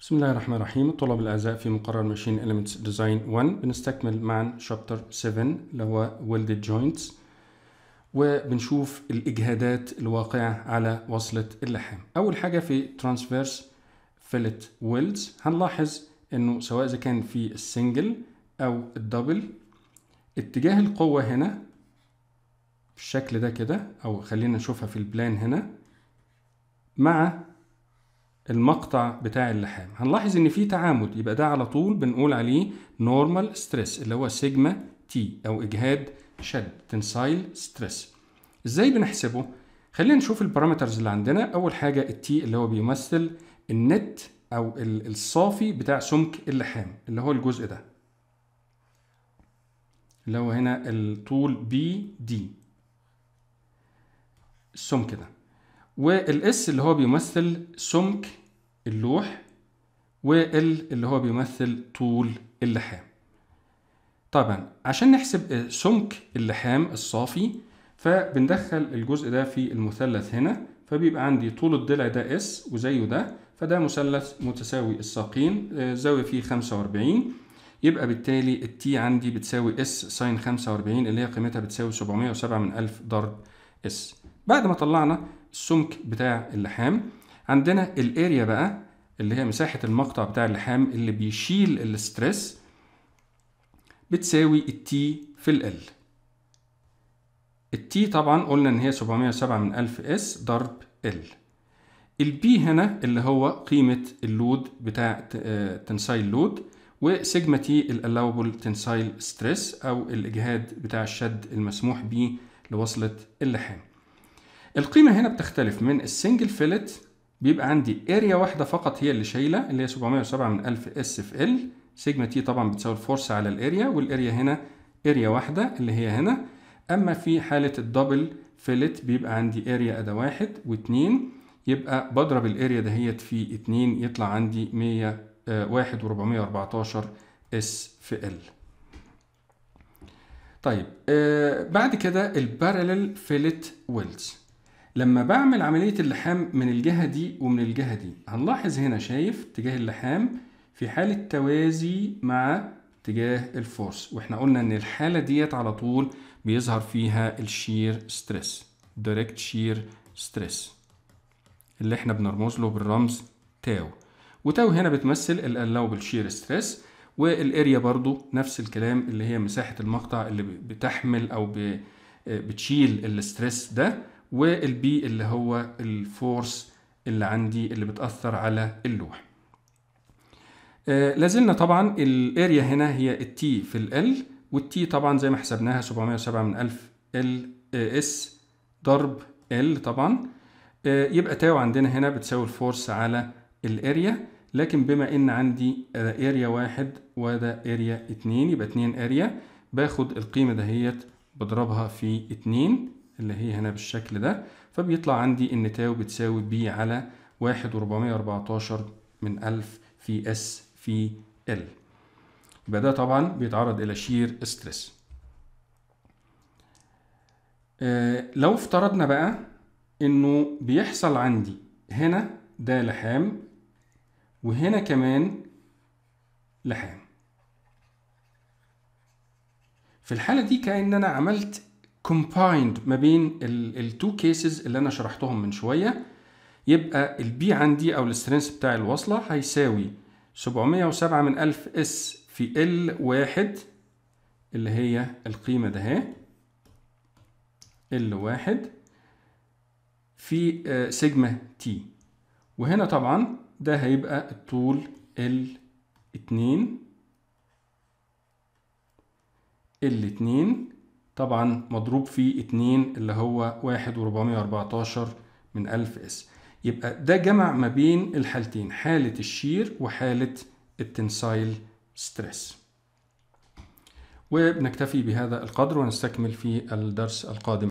بسم الله الرحمن الرحيم الطلاب الأعزاء في مقرر ماشين اليمنتس ديزاين 1 بنستكمل معا شابتر 7 اللي هو Welded جوينتس وبنشوف الإجهادات الواقعة على وصلة اللحام أول حاجة في ترانسفيرس فيلت ويلدز هنلاحظ أنه سواء إذا كان في السنجل أو الدبل اتجاه القوة هنا بالشكل ده كده أو خلينا نشوفها في البلان هنا مع المقطع بتاع اللحام هنلاحظ ان في تعامد يبقى ده على طول بنقول عليه نورمال ستريس اللي هو سيجما تي او اجهاد شد تنسايل ستريس ازاي بنحسبه خلينا نشوف البارامترز اللي عندنا اول حاجه التي اللي هو بيمثل النت او الصافي بتاع سمك اللحام اللي هو الجزء ده اللي هو هنا الطول بي دي السمك ده والاس اللي هو بيمثل سمك اللوح وال اللي هو بيمثل طول اللحام طبعا عشان نحسب سمك اللحام الصافي فبندخل الجزء ده في المثلث هنا فبيبقى عندي طول الضلع ده اس وزيه ده فده مثلث متساوي الساقين آه، زاويه فيه 45 يبقى بالتالي التي عندي بتساوي اس ساين 45 اللي هي قيمتها بتساوي 707 من 1000 ضرب اس بعد ما طلعنا السمك بتاع اللحام عندنا الاريا بقى اللي هي مساحة المقطع بتاع اللحام اللي بيشيل الاسترس بتساوي التي في ال التي طبعا قلنا ان هي 707 من الف اس ضرب ال البي هنا اللي هو قيمة اللود بتاع آه، تنسايل لود وسيجما تي الالاوبل تنسايل ستريس او الاجهاد بتاع الشد المسموح به لوصلة اللحام القيمة هنا بتختلف من السنجل فيلت بيبقى عندي اريا واحدة فقط هي اللي شايلة اللي هي 707 من 1000 اس في ال سيجما تي طبعا بتساوي الفورس على الاريا والاريا هنا اريا واحدة اللي هي هنا اما في حالة الدبل فيلت بيبقى عندي اريا ادا واحد واتنين يبقى بضرب الاريا دهيت في اتنين يطلع عندي 100 آه، واحد وربعمية واربعتاشر اس في ال طيب آه بعد كده البارلل فيلت ويلز لما بعمل عملية اللحام من الجهة دي ومن الجهة دي هنلاحظ هنا شايف اتجاه اللحام في حالة توازي مع اتجاه الفورس واحنا قلنا ان الحالة ديت على طول بيظهر فيها الشير ستريس دايركت شير ستريس اللي احنا بنرمز له بالرمز تاو وتاو هنا بتمثل الالاوبل شير ستريس والاريا برضو نفس الكلام اللي هي مساحة المقطع اللي بتحمل او بتشيل الستريس ده والبي اللي هو الفورس اللي عندي اللي بتأثر على اللوح آه لازلنا طبعا الاريا هنا هي التي في ال والتي طبعا زي ما حسبناها 707 من 1000 ال آه، اس ضرب ال طبعا آه يبقى تاو عندنا هنا بتساوي الفورس على الاريا لكن بما ان عندي آه، اريا واحد وده اريا اتنين يبقى اتنين اريا باخد القيمة دهيت بضربها في اتنين اللي هي هنا بالشكل ده فبيطلع عندي ان تاو بتساوي بي على 1414 من 1000 في اس في ال يبقى ده طبعا بيتعرض الى شير ستريس آه لو افترضنا بقى انه بيحصل عندي هنا ده لحام وهنا كمان لحام في الحالة دي كأن أنا عملت كومبايند ما بين التو كيسز اللي انا شرحتهم من شويه يبقى البي عندي او السترينث بتاع الوصله هيساوي 707 من 1000 اس في ال1 اللي هي القيمه ده اهي ال1 في آه، سيجما تي وهنا طبعا ده هيبقى الطول ال2 ال2 طبعا مضروب في 2 اللي هو 1414 من 1000 اس يبقى ده جمع ما بين الحالتين حالة الشير وحالة التنسايل ستريس وبنكتفي بهذا القدر ونستكمل في الدرس القادم